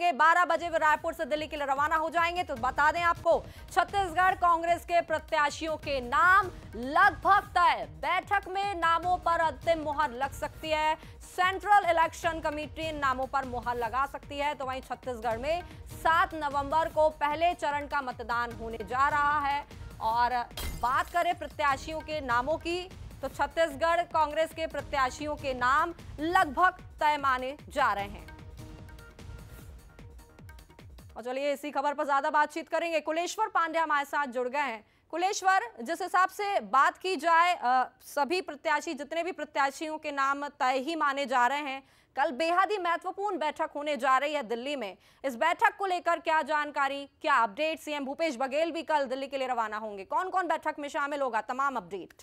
होंगे 12 बजे वे रायपुर से दिल्ली के लिए रवाना हो जाएंगे तो बता दें आपको छत्तीसगढ़ कांग्रेस के प्रत्याशियों के नाम लगभग तय बैठक में नामों पर अंतिम मुहर लग सकती है सेंट्रल इलेक्शन कमेटी नामों पर मुहर लगा सकती है तो वहीं छत्तीसगढ़ में सात नवंबर को पहले चरण का मतदान होने जा रहा है और बात करें प्रत्याशियों के नामों की तो छत्तीसगढ़ कांग्रेस के प्रत्याशियों के नाम लगभग तय माने जा रहे हैं और चलिए इसी खबर पर ज्यादा बातचीत करेंगे कुलेश्वर पांड्या हमारे साथ जुड़ गए हैं कुलेश्वर जिस हिसाब से बात की जाए आ, सभी प्रत्याशी जितने भी प्रत्याशियों के नाम तय ही माने जा रहे हैं कल बेहद ही महत्वपूर्ण बैठक होने जा रही है दिल्ली में इस बैठक को लेकर क्या जानकारी क्या अपडेट सीएम भूपेश बघेल भी कल दिल्ली के लिए रवाना होंगे कौन कौन बैठक में शामिल होगा तमाम अपडेट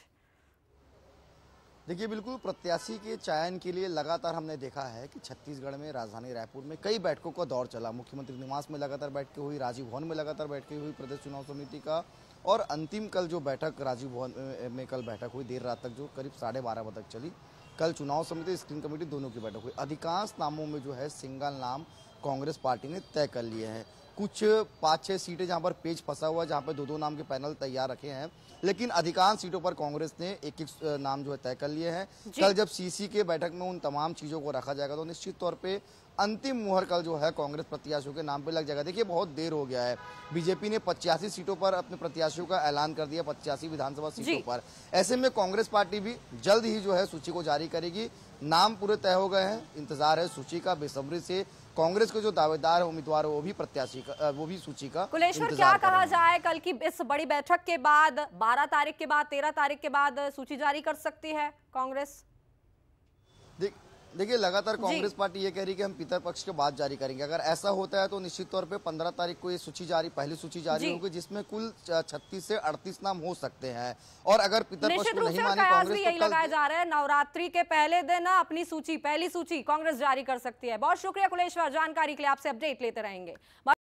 देखिए बिल्कुल प्रत्याशी के चयन के लिए लगातार हमने देखा है कि छत्तीसगढ़ में राजधानी रायपुर में कई बैठकों का दौर चला मुख्यमंत्री निवास में लगातार बैठकें हुई राजीव भवन में लगातार बैठकें हुई प्रदेश चुनाव समिति का और अंतिम कल जो बैठक राजीव भवन में कल बैठक हुई देर रात तक जो करीब साढ़े बारह बजे तक चली कल चुनाव समिति स्क्रीन कमेटी दोनों की बैठक हुई अधिकांश नामों में जो है सिंगल नाम कांग्रेस पार्टी ने तय कर लिए हैं कुछ पाँच छः सीटें जहाँ पर पेज फंसा हुआ है जहाँ पर दो दो नाम के पैनल तैयार रखे हैं लेकिन अधिकांश सीटों पर कांग्रेस ने एक एक नाम जो है तय कर लिए हैं कल जब सीसी के बैठक में उन तमाम चीज़ों को रखा जाएगा तो निश्चित तौर पर अंतिम मुहर कल जो है कांग्रेस प्रत्याशियों के नाम पर लग जाएगा देखिए बहुत देर हो गया है बीजेपी ने पचासी सीटों पर अपने प्रत्याशियों का ऐलान कर दिया पचासी विधानसभा सीटों पर ऐसे में कांग्रेस पार्टी भी जल्द ही जो है सूची को जारी करेगी नाम पूरे तय हो गए हैं इंतजार है सूची का बेसब्री से कांग्रेस के जो दावेदार उम्मीदवार वो भी प्रत्याशी वो भी सूची का कुलेश्वर क्या कहा जाए कल की इस बड़ी बैठक के बाद 12 तारीख के बाद 13 तारीख के बाद सूची जारी कर सकती है कांग्रेस देखिए लगातार कांग्रेस पार्टी ये कह रही है कि हम पितर पक्ष के बाद जारी करेंगे अगर ऐसा होता है तो निश्चित तौर पे 15 तारीख को ये सूची जारी पहली सूची जारी होगी जिसमें कुल 36 से 38 नाम हो सकते हैं और अगर पितर पक्ष को नहीं माने कांग्रेस तो यही लगाया जा रहा है नवरात्रि के पहले दिन अपनी सूची पहली सूची कांग्रेस जारी कर सकती है बहुत शुक्रिया कुलेश्वर जानकारी के लिए आपसे अपडेट लेते रहेंगे